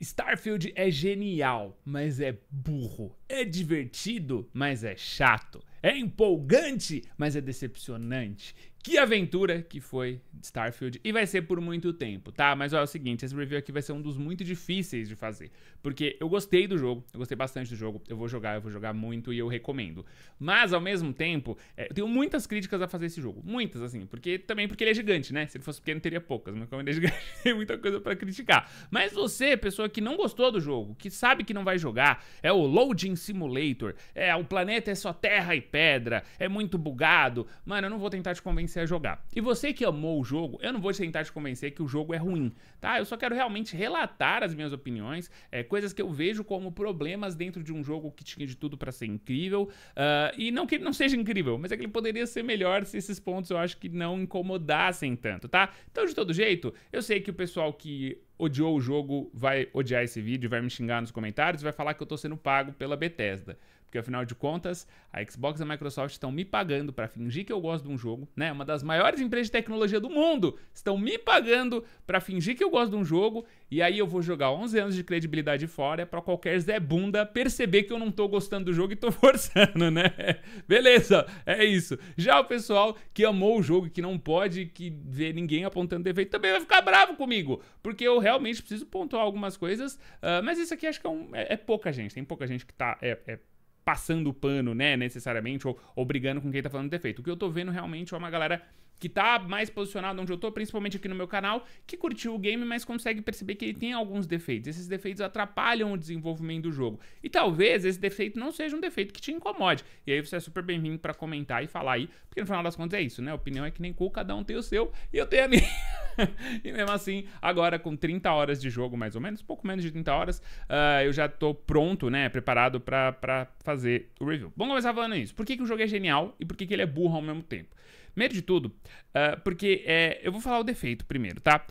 Starfield é genial, mas é burro. É divertido, mas é chato. É empolgante, mas é decepcionante. Que aventura que foi Starfield. E vai ser por muito tempo, tá? Mas olha, é o seguinte, esse review aqui vai ser um dos muito difíceis de fazer. Porque eu gostei do jogo, eu gostei bastante do jogo, eu vou jogar, eu vou jogar muito e eu recomendo. Mas, ao mesmo tempo, é, eu tenho muitas críticas a fazer esse jogo. Muitas, assim, porque também porque ele é gigante, né? Se ele fosse pequeno, teria poucas, mas como ele é gigante, tem muita coisa para criticar. Mas você, pessoa que não gostou do jogo, que sabe que não vai jogar, é o Loading Simulator, é o planeta é só terra e pedra, é muito bugado. Mano, eu não vou tentar te convencer a jogar. E você que amou o jogo, eu não vou tentar te convencer que o jogo é ruim, tá? Eu só quero realmente relatar as minhas opiniões, é, coisas que eu vejo como problemas dentro de um jogo que tinha de tudo para ser incrível. Uh, e não que ele não seja incrível, mas é que ele poderia ser melhor se esses pontos eu acho que não incomodassem tanto, tá? Então, de todo jeito, eu sei que o pessoal que odiou o jogo vai odiar esse vídeo, vai me xingar nos comentários, vai falar que eu tô sendo pago pela Bethesda. Porque afinal de contas, a Xbox e a Microsoft estão me pagando para fingir que eu gosto de um jogo, né? Uma das maiores empresas de tecnologia do mundo estão me pagando para fingir que eu gosto de um jogo e aí eu vou jogar 11 anos de credibilidade fora para qualquer Zé Bunda perceber que eu não tô gostando do jogo e tô forçando, né? Beleza, é isso. Já o pessoal que amou o jogo, que não pode que ver ninguém apontando defeito, também vai ficar bravo comigo, porque eu realmente preciso pontuar algumas coisas, uh, mas isso aqui acho que é, um, é, é, pouca gente, tem pouca gente que tá... É, é passando o pano, né, necessariamente, ou, ou brigando com quem tá falando defeito. O que eu tô vendo realmente é uma galera que tá mais posicionado onde eu tô, principalmente aqui no meu canal, que curtiu o game, mas consegue perceber que ele tem alguns defeitos. Esses defeitos atrapalham o desenvolvimento do jogo. E talvez esse defeito não seja um defeito que te incomode. E aí você é super bem-vindo para comentar e falar aí, porque no final das contas é isso, né? A opinião é que nem cu, cada um tem o seu e eu tenho a minha. e mesmo assim, agora com 30 horas de jogo, mais ou menos, pouco menos de 30 horas, uh, eu já tô pronto, né, preparado para fazer o review. Vamos começar falando isso. Por que, que o jogo é genial e por que, que ele é burro ao mesmo tempo? Primeiro de tudo, uh, porque é, eu vou falar o defeito primeiro, tá?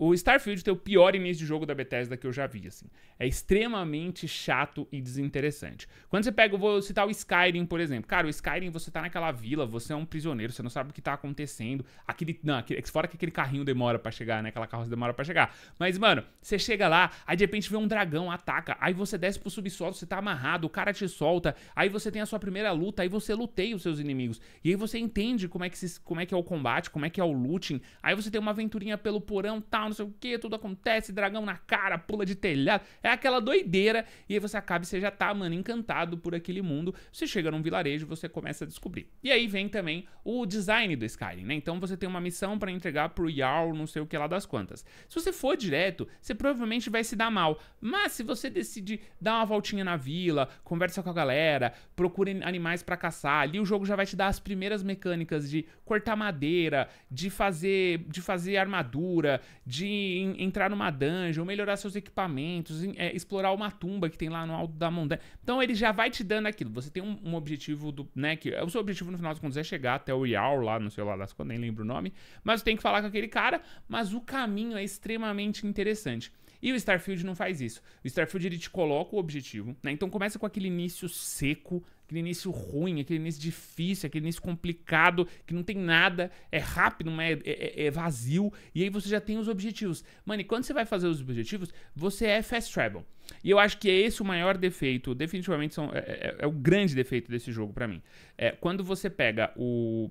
O Starfield tem o pior início de jogo da Bethesda que eu já vi, assim. É extremamente chato e desinteressante. Quando você pega, eu vou citar o Skyrim, por exemplo. Cara, o Skyrim, você tá naquela vila, você é um prisioneiro, você não sabe o que tá acontecendo. Aquele, não, aquele, é fora que aquele carrinho demora para chegar, né? Aquela carroça demora para chegar. Mas, mano, você chega lá, aí de repente vê um dragão, ataca, aí você desce pro subsolo, você tá amarrado, o cara te solta, aí você tem a sua primeira luta, aí você luteia os seus inimigos. E aí você entende como é que, se, como é, que é o combate, como é que é o looting. Aí você tem uma aventurinha pelo porão, tal, não sei o que, tudo acontece, dragão na cara, pula de telhado, é aquela doideira, e aí você acaba e você já tá, mano, encantado por aquele mundo. Você chega num vilarejo, você começa a descobrir. E aí vem também o design do Skyrim, né? Então você tem uma missão para entregar pro Yarl não sei o que lá das quantas. Se você for direto, você provavelmente vai se dar mal, mas se você decidir dar uma voltinha na vila, conversa com a galera, procure animais para caçar, ali o jogo já vai te dar as primeiras mecânicas de cortar madeira, de fazer, de fazer armadura, de de entrar numa dungeon, melhorar seus equipamentos, é, explorar uma tumba que tem lá no alto da montanha. Então ele já vai te dando aquilo. Você tem um, um objetivo do, né, que é, o seu objetivo no final das contas é chegar até o Yarl lá, não sei lá das nem lembro o nome, mas tem que falar com aquele cara, mas o caminho é extremamente interessante. E o Starfield não faz isso. O Starfield ele te coloca o objetivo, né? Então começa com aquele início seco, aquele início ruim, aquele início difícil, aquele início complicado, que não tem nada, é rápido, mas é, é, é, vazio, e aí você já tem os objetivos. Mano, e quando você vai fazer os objetivos, você é fast travel. E eu acho que é esse o maior defeito, definitivamente são, é, é, é o grande defeito desse jogo para mim. É, quando você pega o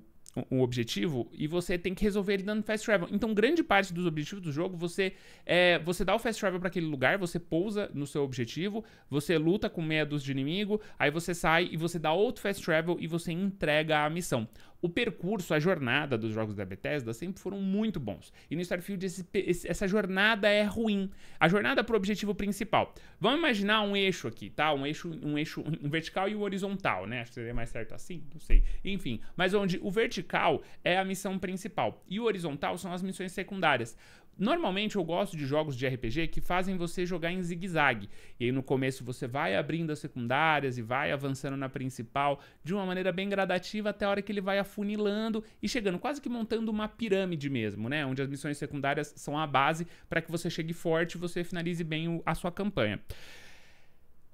um objetivo e você tem que resolver ele dando fast travel. Então, grande parte dos objetivos do jogo, você é, você dá o fast travel para aquele lugar, você pousa no seu objetivo, você luta com meia de inimigo, aí você sai e você dá outro fast travel e você entrega a missão o percurso, a jornada dos jogos da Bethesda sempre foram muito bons. E no Starfield esse, esse, essa jornada é ruim. A jornada para o objetivo principal. Vamos imaginar um eixo aqui, tá? Um eixo, um eixo, um vertical e um horizontal, né? Acho que seria mais certo assim, não sei. Enfim, mas onde o vertical é a missão principal e o horizontal são as missões secundárias. Normalmente eu gosto de jogos de RPG que fazem você jogar em zigue-zague. E aí no começo você vai abrindo as secundárias e vai avançando na principal de uma maneira bem gradativa até a hora que ele vai afunilando e chegando quase que montando uma pirâmide mesmo, né? Onde as missões secundárias são a base para que você chegue forte e você finalize bem o, a sua campanha.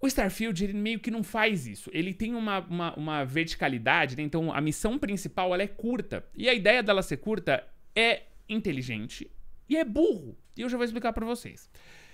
O Starfield, ele meio que não faz isso. Ele tem uma, uma, uma verticalidade, né? Então a missão principal, ela é curta. E a ideia dela ser curta é inteligente e é burro. E eu já vou explicar para vocês.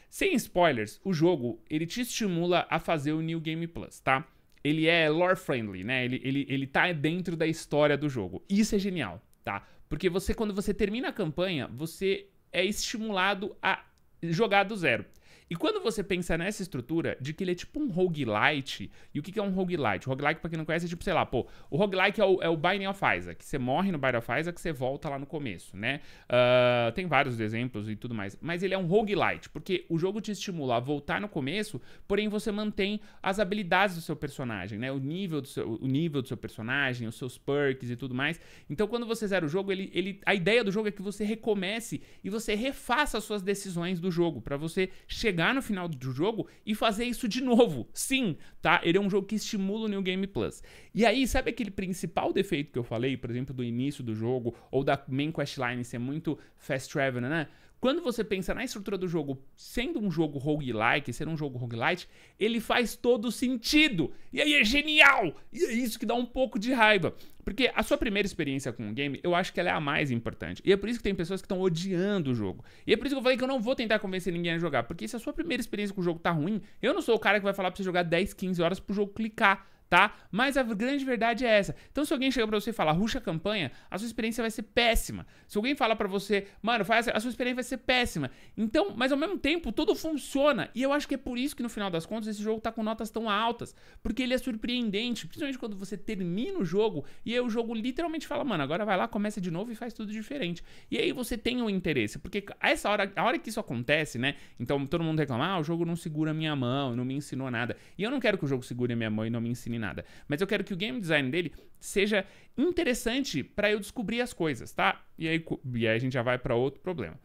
Sem spoilers, o jogo ele te estimula a fazer o New Game Plus, tá? Ele é lore friendly, né? Ele, ele, ele tá dentro da história do jogo. Isso é genial, tá? Porque você, quando você termina a campanha, você é estimulado a jogar do zero. E quando você pensa nessa estrutura de que ele é tipo um roguelite, e o que, que é um roguelite? roguelite roguelike, pra quem não conhece, é tipo, sei lá, pô, o roguelike é o, é o Binding of Isaac, você morre no Binding of Isaac, você volta lá no começo, né? Uh, tem vários exemplos e tudo mais, mas ele é um roguelite, porque o jogo te estimula a voltar no começo, porém você mantém as habilidades do seu personagem, né? O nível do seu, o nível do seu personagem, os seus perks e tudo mais. Então quando você zera o jogo, ele, ele, a ideia do jogo é que você recomece e você refaça as suas decisões do jogo, para você chegar chegar no final do jogo e fazer isso de novo. Sim, tá? Ele é um jogo que estimula o New Game Plus. E aí, sabe aquele principal defeito que eu falei, por exemplo, do início do jogo ou da main questline ser muito fast travel, né? Quando você pensa na estrutura do jogo, sendo um jogo roguelike, ser um jogo roguelite, ele faz todo sentido. E aí é genial! E é isso que dá um pouco de raiva. Porque a sua primeira experiência com o um game, eu acho que ela é a mais importante. E é por isso que tem pessoas que estão odiando o jogo. E é por isso que eu falei que eu não vou tentar convencer ninguém a jogar. Porque se a sua primeira experiência com o jogo tá ruim, eu não sou o cara que vai falar pra você jogar 10, 15 horas pro jogo clicar tá? Mas a grande verdade é essa. Então, se alguém chega para você e fala, ruxa a campanha, a sua experiência vai ser péssima. Se alguém falar para você, mano, faz, a sua experiência vai ser péssima. Então, mas ao mesmo tempo, tudo funciona. E eu acho que é por isso que no final das contas esse jogo tá com notas tão altas. Porque ele é surpreendente, principalmente quando você termina o jogo e aí o jogo literalmente fala, mano, agora vai lá, começa de novo e faz tudo diferente. E aí você tem o um interesse, porque a essa hora, a hora que isso acontece, né? Então todo mundo reclama, ah, o jogo não segura minha mão, não me ensinou nada. E eu não quero que o jogo segure minha mão e não me ensine nada. Mas eu quero que o game design dele seja interessante para eu descobrir as coisas, tá? E aí, e aí a gente já vai para outro problema.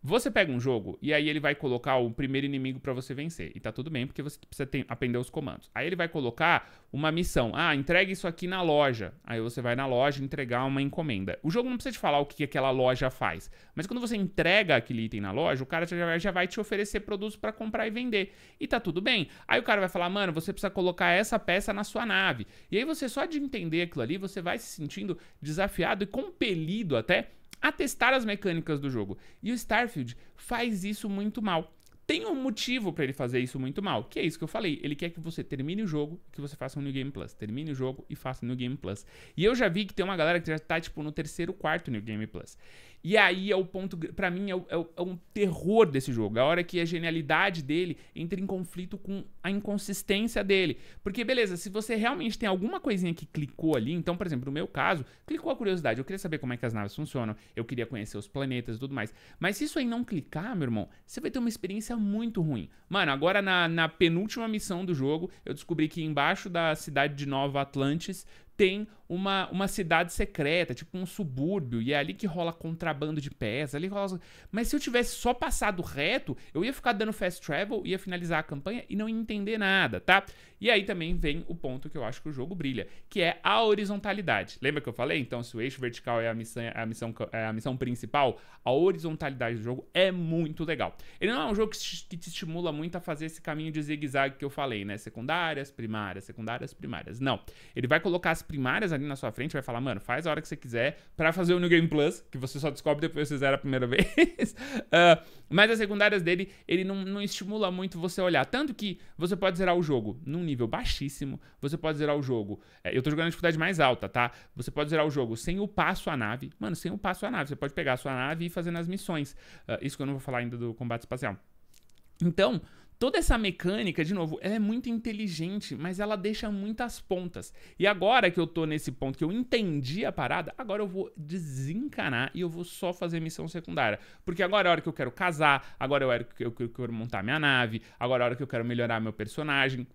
Você pega um jogo e aí ele vai colocar o primeiro inimigo para você vencer. E tá tudo bem, porque você precisa ter, aprender os comandos. Aí ele vai colocar uma missão. Ah, entregue isso aqui na loja. Aí você vai na loja entregar uma encomenda. O jogo não precisa te falar o que aquela loja faz. Mas quando você entrega aquele item na loja, o cara já, já vai te oferecer produtos para comprar e vender. E tá tudo bem. Aí o cara vai falar, mano, você precisa colocar essa peça na sua nave. E aí você, só de entender aquilo ali, você vai se sentindo desafiado e compelido até a testar as mecânicas do jogo. E o Starfield faz isso muito mal. Tem um motivo para ele fazer isso muito mal, que é isso que eu falei. Ele quer que você termine o jogo, que você faça um New Game Plus. Termine o jogo e faça um New Game Plus. E eu já vi que tem uma galera que já tá, tipo, no terceiro, quarto New Game Plus. E aí é o ponto, para mim, é, o, é, o, é, um terror desse jogo. A hora que a genialidade dele entra em conflito com a inconsistência dele. Porque, beleza, se você realmente tem alguma coisinha que clicou ali, então, por exemplo, no meu caso, clicou a curiosidade. Eu queria saber como é que as naves funcionam, eu queria conhecer os planetas e tudo mais. Mas se isso aí não clicar, meu irmão, você vai ter uma experiência muito ruim. Mano, agora na, na penúltima missão do jogo, eu descobri que embaixo da cidade de Nova Atlantis tem uma, uma cidade secreta, tipo um subúrbio, e é ali que rola contrabando de pés ali rola... Mas se eu tivesse só passado reto, eu ia ficar dando fast travel, ia finalizar a campanha e não ia entender nada, tá? E aí também vem o ponto que eu acho que o jogo brilha, que é a horizontalidade. Lembra que eu falei? Então, se o eixo vertical é a missão, a missão, é a missão é principal, a horizontalidade do jogo é muito legal. Ele não é um jogo que te, que te estimula muito a fazer esse caminho de zigue-zague que eu falei, né? Secundárias, primárias, secundárias, primárias. Não. Ele vai colocar as primárias ali na sua frente, vai falar, mano, faz a hora que você quiser para fazer o New Game Plus, que você só descobre depois que você zera a primeira vez. uh, mas as secundárias dele, ele não, não estimula muito você olhar. Tanto que você pode zerar o jogo num nível baixíssimo, você pode zerar o jogo. É, eu tô jogando na dificuldade mais alta, tá? Você pode zerar o jogo sem o a à nave. Mano, sem o a à nave. Você pode pegar a sua nave e ir fazendo as missões. Uh, isso que eu não vou falar ainda do combate espacial. Então, Toda essa mecânica, de novo, ela é muito inteligente, mas ela deixa muitas pontas. E agora que eu tô nesse ponto que eu entendi a parada, agora eu vou desencanar e eu vou só fazer missão secundária. Porque agora é a hora que eu quero casar, agora é a hora que eu, quero montar minha nave, agora é a hora que eu quero melhorar meu personagem.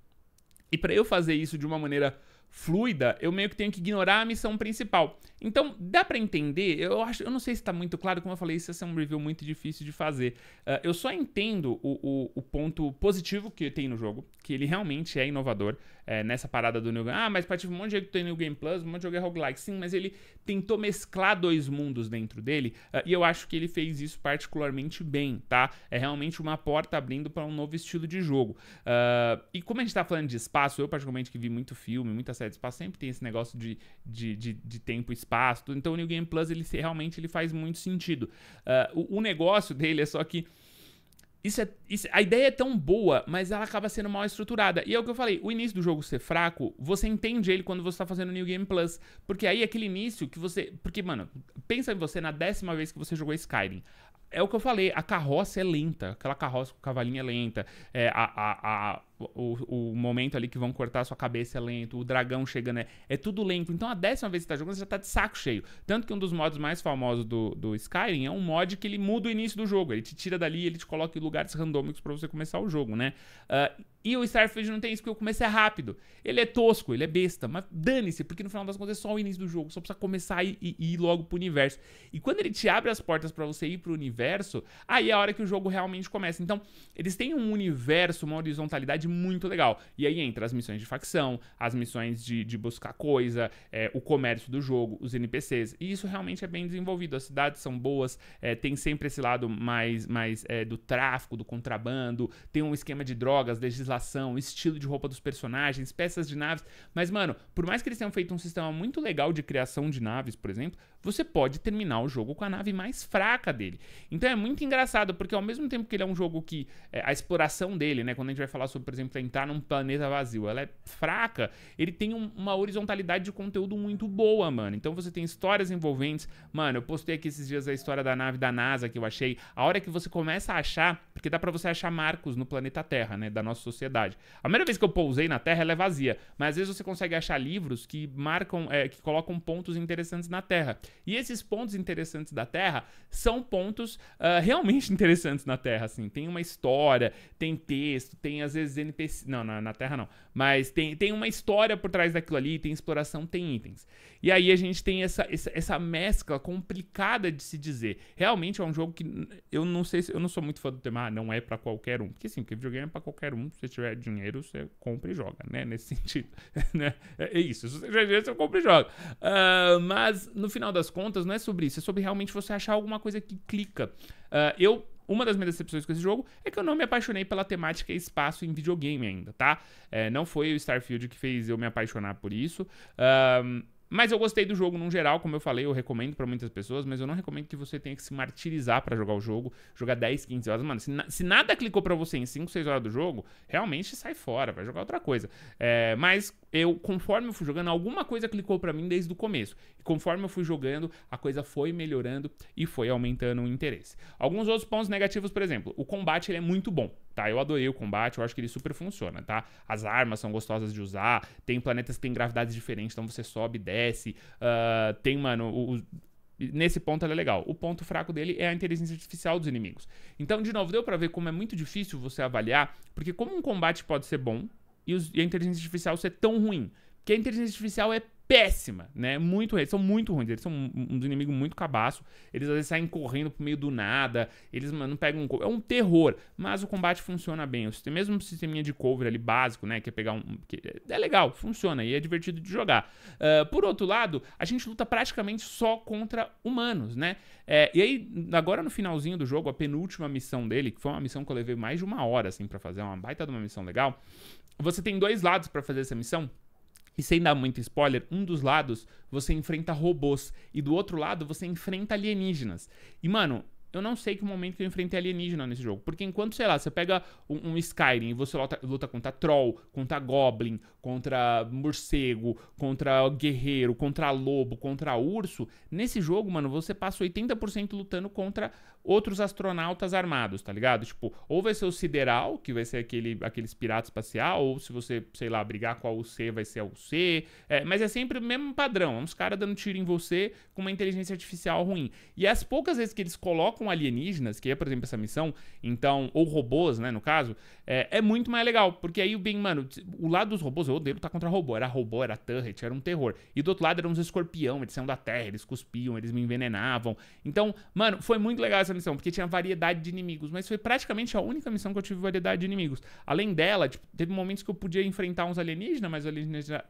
E para eu fazer isso de uma maneira fluida, eu meio que tenho que ignorar a missão principal. Então, dá para entender, eu acho, eu não sei se está muito claro, como eu falei, isso é um review muito difícil de fazer. Uh, eu só entendo o, o, o, ponto positivo que tem no jogo, que ele realmente é inovador, é, nessa parada do New Game. Ah, mas para um monte de jogo que tem New Game Plus, um monte de jogo é roguelike. Sim, mas ele tentou mesclar dois mundos dentro dele uh, e eu acho que ele fez isso particularmente bem, tá? É realmente uma porta abrindo para um novo estilo de jogo. Uh, e como a gente tá falando de espaço, eu particularmente que vi muito filme, muita série de espaço, sempre tem esse negócio de, de, de, de tempo e espaço. Então o New Game Plus, ele realmente ele faz muito sentido. Uh, o, o negócio dele é só que isso é, isso, a ideia é tão boa, mas ela acaba sendo mal estruturada. E é o que eu falei, o início do jogo ser fraco, você entende ele quando você tá fazendo New Game Plus. Porque aí é aquele início que você. Porque, mano, pensa em você na décima vez que você jogou Skyrim é o que eu falei, a carroça é lenta, aquela carroça com o cavalinho é lenta, é, a, a, a, o, o, momento ali que vão cortar a sua cabeça é lento, o dragão chegando é, é tudo lento. Então a décima vez que você tá jogando, você já tá de saco cheio. Tanto que um dos mods mais famosos do, do Skyrim é um mod que ele muda o início do jogo. Ele te tira dali ele te coloca em lugares randômicos para você começar o jogo, né? Uh, e o Starfield não tem isso, porque o começo é rápido. Ele é tosco, ele é besta, mas dane-se, porque no final das contas é só o início do jogo, só precisa começar e, e, e ir logo pro universo. E quando ele te abre as portas para você ir pro universo, aí é a hora que o jogo realmente começa. Então, eles têm um universo, uma horizontalidade muito legal. E aí entra as missões de facção, as missões de, de buscar coisa, é, o comércio do jogo, os NPCs. E isso realmente é bem desenvolvido. As cidades são boas, é, tem sempre esse lado mais, mais é, do tráfico, do contrabando, tem um esquema de drogas, legislação, estilo de roupa dos personagens, peças de naves. Mas, mano, por mais que eles tenham feito um sistema muito legal de criação de naves, por exemplo, você pode terminar o jogo com a nave mais fraca dele. Então é muito engraçado, porque ao mesmo tempo que ele é um jogo que é, a exploração dele, né? Quando a gente vai falar sobre, por exemplo, enfrentar num planeta vazio. Ela é fraca. Ele tem um, uma horizontalidade de conteúdo muito boa, mano. Então você tem histórias envolventes. Mano, eu postei aqui esses dias a história da nave da NASA que eu achei. A hora que você começa a achar, porque dá para você achar marcos no planeta Terra, né, da nossa sociedade. A primeira vez que eu pousei na Terra, ela é vazia, mas às vezes você consegue achar livros que marcam, é, que colocam pontos interessantes na Terra. E esses pontos interessantes da Terra são pontos uh, realmente interessantes na Terra, assim. Tem uma história, tem texto, tem às vezes NPC. Não, na, na, Terra não. Mas tem, tem uma história por trás daquilo ali, tem exploração, tem itens. E aí a gente tem essa, essa, essa mescla complicada de se dizer. Realmente é um jogo que eu não sei se. Eu não sou muito fã do tema, ah, não é para qualquer um. Porque sim, porque videogame é pra qualquer um. Se você tiver dinheiro, você compra e joga, né? Nesse sentido. Né? é isso. Se você tiver dinheiro, você compra e joga. Uh, mas, no final das contas, não é sobre isso. É sobre realmente você achar alguma coisa que clica. Uh, eu uma das minhas decepções com esse jogo é que eu não me apaixonei pela temática espaço em videogame ainda, tá? É, não foi o Starfield que fez eu me apaixonar por isso. Um, mas eu gostei do jogo no geral, como eu falei, eu recomendo para muitas pessoas, mas eu não recomendo que você tenha que se martirizar para jogar o jogo, jogar 10, 15 horas. Mano, se, na, se nada clicou para você em 5, 6 horas do jogo, realmente sai fora, vai jogar outra coisa. É, mas eu, conforme eu fui jogando, alguma coisa clicou para mim desde o começo. E conforme eu fui jogando, a coisa foi melhorando e foi aumentando o interesse. Alguns outros pontos negativos, por exemplo, o combate ele é muito bom tá? Eu adorei o combate, eu acho que ele super funciona, tá? As armas são gostosas de usar, tem planetas que têm gravidades diferentes, então você sobe e desce, Uh, tem, mano, o, o, nesse ponto ela é legal. O ponto fraco dele é a inteligência artificial dos inimigos. Então, de novo, deu para ver como é muito difícil você avaliar, porque como um combate pode ser bom e, os, e a inteligência artificial ser tão ruim que a inteligência artificial é péssima, né? Muito eles são muito ruins, eles são um, um inimigo muito cabaço. Eles às vezes saem correndo pro meio do nada, eles não pegam um cover. É um terror, mas o combate funciona bem. O mesmo sisteminha de cover ali básico, né, que é pegar um que é, é legal, funciona e é divertido de jogar. Uh, por outro lado, a gente luta praticamente só contra humanos, né? É, e aí agora no finalzinho do jogo, a penúltima missão dele, que foi uma missão que eu levei mais de uma hora assim para fazer, uma baita de uma missão legal. Você tem dois lados para fazer essa missão. E sem dar muito spoiler, um dos lados você enfrenta robôs e do outro lado você enfrenta alienígenas. E mano, eu não sei que momento que eu enfrentei alienígena nesse jogo. Porque enquanto, sei lá, você pega um, um Skyrim e você luta, luta, contra troll, contra goblin, contra morcego, contra guerreiro, contra lobo, contra urso, nesse jogo, mano, você passa 80% lutando contra outros astronautas armados, tá ligado? Tipo, ou vai ser o Sideral, que vai ser aquele, aqueles pirata espacial, ou se você, sei lá, brigar com a UC, vai ser a UC. É, mas é sempre o mesmo padrão, é uns caras dando tiro em você com uma inteligência artificial ruim. E as poucas vezes que eles colocam com alienígenas, que é, por exemplo, essa missão, então, ou robôs, né, no caso, é, é muito mais legal. Porque aí o bem, mano, o lado dos robôs, eu odeio lutar contra robô. Era robô, era turret, era um terror. E do outro lado eram uns escorpião, eles saíam da terra, eles cuspiam, eles me envenenavam. Então, mano, foi muito legal essa missão, porque tinha variedade de inimigos, mas foi praticamente a única missão que eu tive variedade de inimigos. Além dela, tipo, teve momentos que eu podia enfrentar uns alienígenas, mas os alienígenas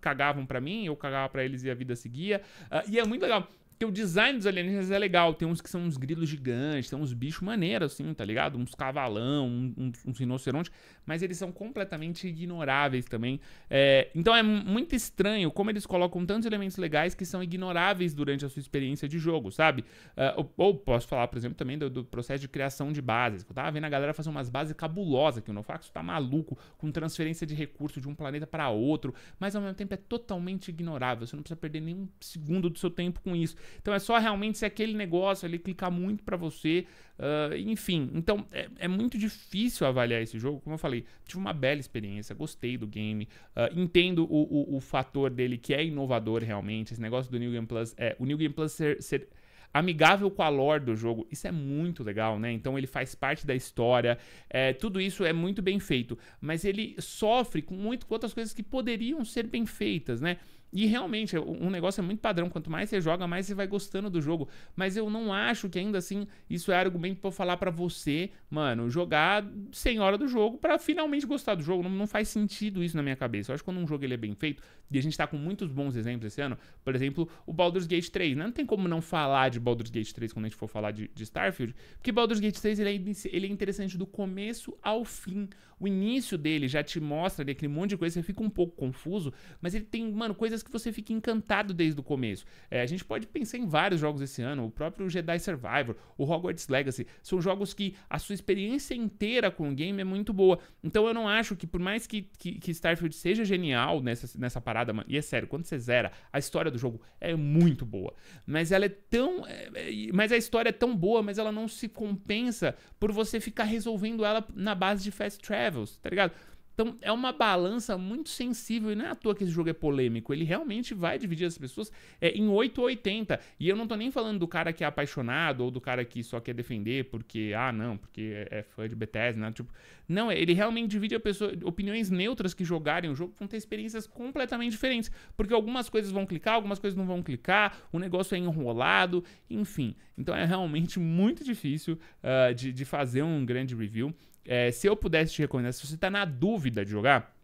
cagavam para mim, eu cagava para eles e a vida seguia. Uh, e é muito legal. Porque o design dos alienígenas é legal. Tem uns que são uns grilos gigantes, tem uns bichos maneiros, assim, tá ligado? Uns cavalão, uns, uns rinocerontes mas eles são completamente ignoráveis também. É, então é muito estranho como eles colocam tantos elementos legais que são ignoráveis durante a sua experiência de jogo, sabe? Uh, ou, ou, posso falar, por exemplo, também do, do, processo de criação de bases. Eu tava vendo a galera fazer umas bases cabulosas que o Nofax tá maluco, com transferência de recurso de um planeta para outro, mas ao mesmo tempo é totalmente ignorável. Você não precisa perder nenhum segundo do seu tempo com isso. Então é só realmente se aquele negócio ele clicar muito para você, Uh, enfim, então é, é, muito difícil avaliar esse jogo. Como eu falei, tive uma bela experiência, gostei do game, uh, entendo o, o, o, fator dele que é inovador realmente. Esse negócio do New Game Plus é o New Game Plus ser, ser amigável com a lore do jogo. Isso é muito legal, né? Então ele faz parte da história. É, tudo isso é muito bem feito. Mas ele sofre com muito com outras coisas que poderiam ser bem feitas, né? E realmente, é, um negócio é muito padrão. Quanto mais você joga, mais você vai gostando do jogo. Mas eu não acho que ainda assim isso é argumento para falar para você, mano, jogar sem hora do jogo para finalmente gostar do jogo. Não, não, faz sentido isso na minha cabeça. Eu acho que quando um jogo ele é bem feito, e a gente tá com muitos bons exemplos esse ano, por exemplo, o Baldur's Gate 3. Né? Não tem como não falar de Baldur's Gate 3 quando a gente for falar de, de Starfield, porque Baldur's Gate 3 ele é, ele é interessante do começo ao fim. O início dele já te mostra ali aquele monte de coisa, você fica um pouco confuso, mas ele tem, mano, coisas que você fica encantado desde o começo. É, a gente pode pensar em vários jogos esse ano, o próprio Jedi Survivor, o Hogwarts Legacy, são jogos que a sua experiência inteira com o game é muito boa. Então eu não acho que, por mais que, que, que Starfield seja genial nessa, nessa parada, mano, e é sério, quando você zera, a história do jogo é muito boa. Mas ela é tão. É, é mas a história é tão boa, mas ela não se compensa por você ficar resolvendo ela na base de fast travel tá ligado? Então é uma balança muito sensível e não é à toa que esse jogo é polêmico. Ele realmente vai dividir as pessoas é, em 8 ou 80. E eu não tô nem falando do cara que é apaixonado ou do cara que só quer defender porque, ah, não, porque é, é fã de Bethesda, né? Tipo, não, é, ele realmente divide a pessoa, opiniões neutras que jogarem o jogo vão ter experiências completamente diferentes. Porque algumas coisas vão clicar, algumas coisas não vão clicar, o negócio é enrolado, enfim. Então é realmente muito difícil uh, de, de fazer um grande review. É, se eu pudesse te recomendar, se você está na dúvida de jogar,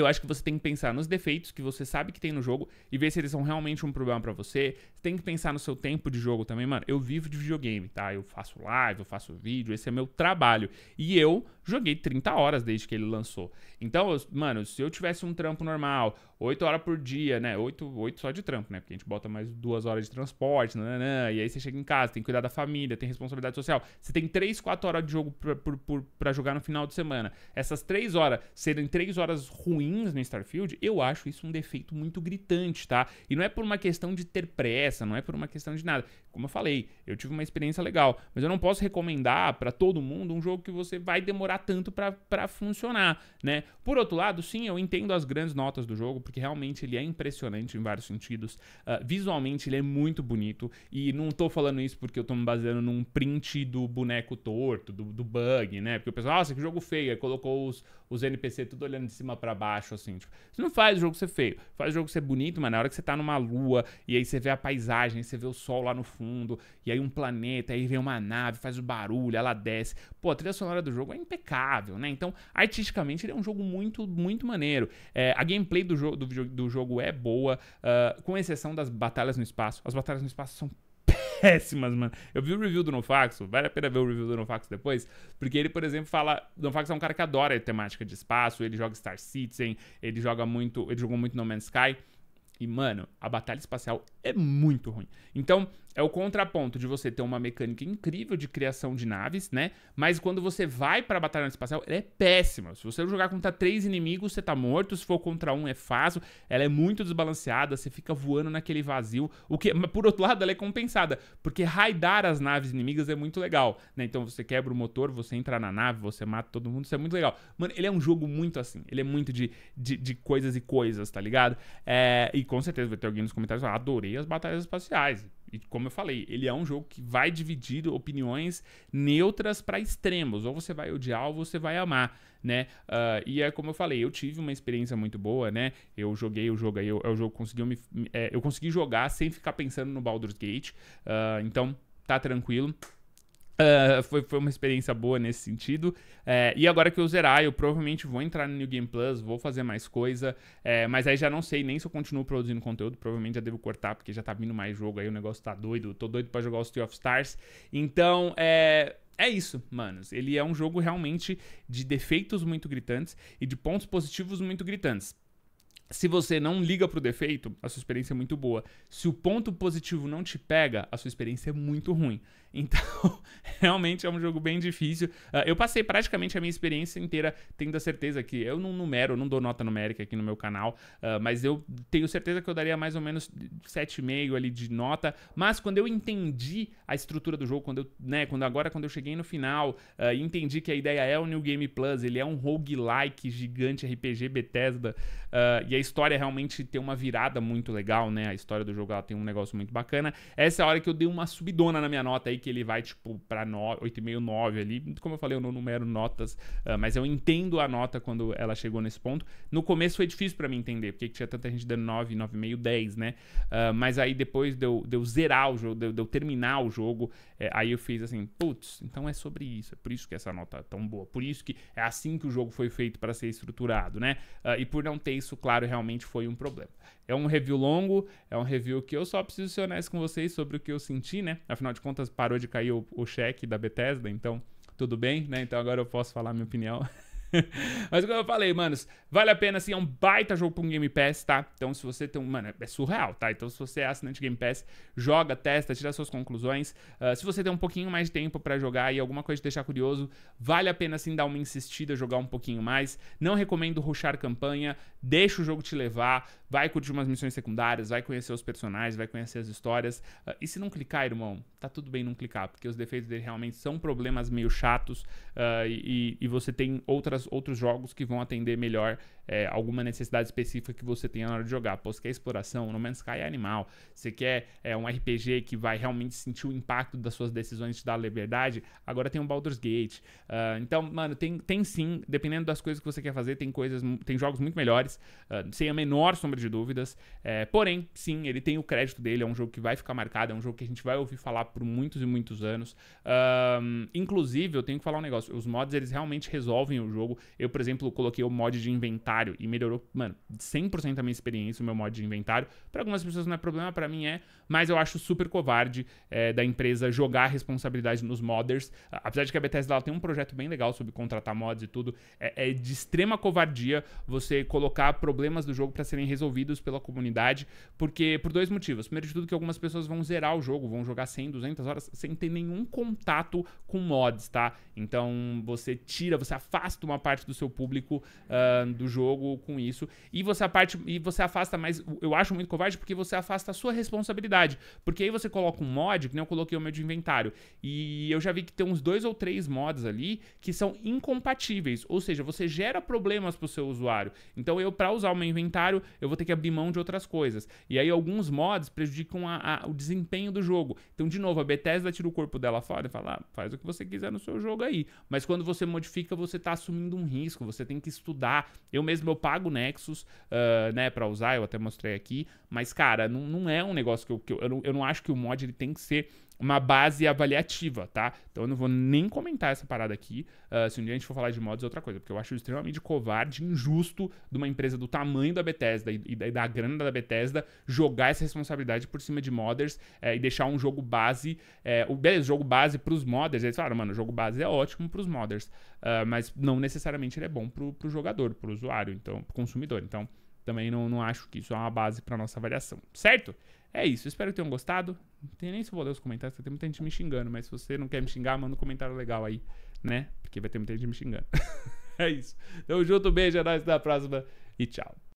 eu acho que você tem que pensar nos defeitos que você sabe que tem no jogo e ver se eles são realmente um problema para você. tem que pensar no seu tempo de jogo também, mano. Eu vivo de videogame, tá? Eu faço live, eu faço vídeo, esse é meu trabalho. E eu joguei 30 horas desde que ele lançou. Então, mano, se eu tivesse um trampo normal, 8 horas por dia, né? 8, 8 só de trampo, né? Porque a gente bota mais 2 horas de transporte, nananã, né, né, né, e aí você chega em casa, tem que cuidar da família, tem responsabilidade social. Você tem 3, 4 horas de jogo pra, pra, pra jogar no final de semana. Essas 3 horas serem 3 horas ruins ruins no Starfield, eu acho isso um defeito muito gritante, tá? E não é por uma questão de ter pressa, não é por uma questão de nada. Como eu falei, eu tive uma experiência legal, mas eu não posso recomendar para todo mundo um jogo que você vai demorar tanto para funcionar, né? Por outro lado, sim, eu entendo as grandes notas do jogo, porque realmente ele é impressionante em vários sentidos. Uh, visualmente ele é muito bonito, e não tô falando isso porque eu tô me baseando num print do boneco torto, do, do bug, né? Porque o pessoal, nossa, que jogo feio, colocou os, os NPC tudo olhando de cima para baixo baixo, assim. Tipo, você não faz o jogo ser feio, faz o jogo ser bonito, mas na hora que você tá numa lua, e aí você vê a paisagem, você vê o sol lá no fundo, e aí um planeta, aí vem uma nave, faz o barulho, ela desce. Pô, a trilha sonora do jogo é impecável, né? Então, artisticamente, ele é um jogo muito, muito maneiro. É, a gameplay do, jo do, do jogo é boa, uh, com exceção das batalhas no espaço. As batalhas no espaço são péssimas, mano. Eu vi o review do Nofaxo, vale a pena ver o review do Nofaxo depois, porque ele, por exemplo, fala. Nofaxo é um cara que adora temática de espaço, ele joga Star Citizen, ele joga muito. Ele jogou muito No Man's Sky. E, mano, a batalha espacial é muito ruim. Então, é o contraponto de você ter uma mecânica incrível de criação de naves, né? Mas quando você vai pra batalha espacial, ela é péssima. Se você jogar contra três inimigos, você tá morto. Se for contra um, é fácil. Ela é muito desbalanceada, você fica voando naquele vazio. O que, por outro lado, ela é compensada, porque raidar as naves inimigas é muito legal, né? Então, você quebra o motor, você entra na nave, você mata todo mundo, isso é muito legal. Mano, ele é um jogo muito assim. Ele é muito de, de, de coisas e coisas, tá ligado? É, e com certeza vai ter alguém nos comentários que adorei as batalhas espaciais. E como eu falei, ele é um jogo que vai dividir opiniões neutras para extremos. Ou você vai odiar ou você vai amar, né? Uh, e é como eu falei, eu tive uma experiência muito boa, né? Eu joguei é o jogo aí, eu, eu jogo conseguiu me, é, eu consegui jogar sem ficar pensando no Baldur's Gate. Uh, então, tá tranquilo. Uh, foi, foi uma experiência boa nesse sentido. É, e agora que eu zerar, eu provavelmente vou entrar no New Game Plus, vou fazer mais coisa. É, mas aí já não sei nem se eu continuo produzindo conteúdo. Provavelmente já devo cortar, porque já tá vindo mais jogo aí, o negócio tá doido. Tô doido para jogar o Steel of Stars. Então, é. É isso, manos. Ele é um jogo realmente de defeitos muito gritantes e de pontos positivos muito gritantes. Se você não liga pro defeito, a sua experiência é muito boa. Se o ponto positivo não te pega, a sua experiência é muito ruim. Então, realmente é um jogo bem difícil. Uh, eu passei praticamente a minha experiência inteira tendo a certeza que eu não numero, não dou nota numérica aqui no meu canal, uh, mas eu tenho certeza que eu daria mais ou menos 7,5 ali de nota. Mas quando eu entendi a estrutura do jogo, quando eu, né, quando agora quando eu cheguei no final, uh, entendi que a ideia é o New Game Plus, ele é um roguelike gigante RPG Bethesda, e a história realmente tem uma virada muito legal, né? A história do jogo ela tem um negócio muito bacana. Essa é a hora que eu dei uma subidona na minha nota aí que ele vai, tipo, pra 8,5, 9 ali. Como eu falei, eu não numero notas, uh, mas eu entendo a nota quando ela chegou nesse ponto. No começo foi difícil para mim entender, porque tinha tanta gente dando 9, 9,5, 10, né? Uh, mas aí depois deu, deu zerar o jogo, deu, deu terminar o jogo, é, aí eu fiz assim, putz, então é sobre isso, é por isso que essa nota é tão boa, por isso que é assim que o jogo foi feito para ser estruturado, né? Uh, e por não ter isso claro, realmente foi um problema. É um review longo, é um review que eu só preciso ser honesto com vocês sobre o que eu senti, né? Afinal de contas, parou de cair o, o cheque da Bethesda, então tudo bem, né? Então agora eu posso falar minha opinião. Mas como eu falei, manos, vale a pena, assim, é um baita jogo pra um Game Pass, tá? Então se você tem um... Mano, é surreal, tá? Então se você é assinante Game Pass, joga, testa, tira suas conclusões. Uh, se você tem um pouquinho mais de tempo para jogar e alguma coisa te deixar curioso, vale a pena, assim, dar uma insistida, jogar um pouquinho mais. Não recomendo ruxar campanha, deixa o jogo te levar, vai curtir umas missões secundárias, vai conhecer os personagens, vai conhecer as histórias. Uh, e se não clicar, irmão, tá tudo bem não clicar, porque os defeitos dele realmente são problemas meio chatos uh, e, e você tem outras outras, outros jogos que vão atender melhor é, alguma necessidade específica que você tenha na hora de jogar. Pô, você quer exploração, No Man's Sky é animal. Você quer é, um RPG que vai realmente sentir o impacto das suas decisões, te dar liberdade. Agora tem um Baldur's Gate. Uh, então, mano, tem, tem sim, dependendo das coisas que você quer fazer, tem coisas, tem jogos muito melhores, uh, sem a menor sombra de dúvidas. É, porém, sim, ele tem o crédito dele, é um jogo que vai ficar marcado, é um jogo que a gente vai ouvir falar por muitos e muitos anos. Ah, inclusive, eu tenho que falar um negócio, os mods eles realmente resolvem o jogo. Eu, por exemplo, coloquei o mod de inventar inventário e melhorou, mano, 100% a minha experiência, o meu modo de inventário. Para algumas pessoas não é problema, para mim é, mas eu acho super covarde é, da empresa jogar a responsabilidade nos modders. Apesar de que a Bethesda ela tem um projeto bem legal sobre contratar mods e tudo, é, é de extrema covardia você colocar problemas do jogo para serem resolvidos pela comunidade, porque por dois motivos. Primeiro de tudo que algumas pessoas vão zerar o jogo, vão jogar 100, 200 horas sem ter nenhum contato com mods, tá? Então você tira, você afasta uma parte do seu público uh, do jogo jogo com isso. E você, a parte, e você afasta mais. Eu acho muito covarde porque você afasta a sua responsabilidade. Porque aí você coloca um mod, que nem eu coloquei o meu de inventário. E eu já vi que tem uns dois ou três mods ali que são incompatíveis. Ou seja, você gera problemas pro seu usuário. Então eu, para usar o meu inventário, eu vou ter que abrir mão de outras coisas. E aí alguns mods prejudicam a, a, o desempenho do jogo. Então, de novo, a Bethesda tira o corpo dela fora e fala: ah, faz o que você quiser no seu jogo aí. Mas quando você modifica, você tá assumindo um risco, você tem que estudar. Eu mesmo mesmo eu pago o Nexus, uh, né, pra usar, eu até mostrei aqui. Mas, cara, não, não é um negócio que eu, que eu, eu, não, eu não acho que o mod ele tem que ser uma base avaliativa, tá? Então eu não vou nem comentar essa parada aqui. Uh, se um dia a gente for falar de mods, é outra coisa, porque eu acho extremamente covarde, injusto de uma empresa do tamanho da Bethesda e, e da grana da Bethesda jogar essa responsabilidade por cima de modders é, e deixar um jogo base. É, o, beleza, jogo base pros modders. Eles falaram, mano, o jogo base é ótimo pros modders, uh, mas não necessariamente ele é bom pro, pro jogador, pro usuário, então, pro consumidor. Então também não, não acho que isso é uma base para nossa avaliação, certo? É isso, espero que tenham gostado. Não tem nem se eu vou ler os comentários, porque tem muita gente me xingando, mas se você não quer me xingar, manda um comentário legal aí, né? Porque vai ter muita gente me xingando. é isso. Tamo junto, beijo, é nóis, até a próxima e tchau.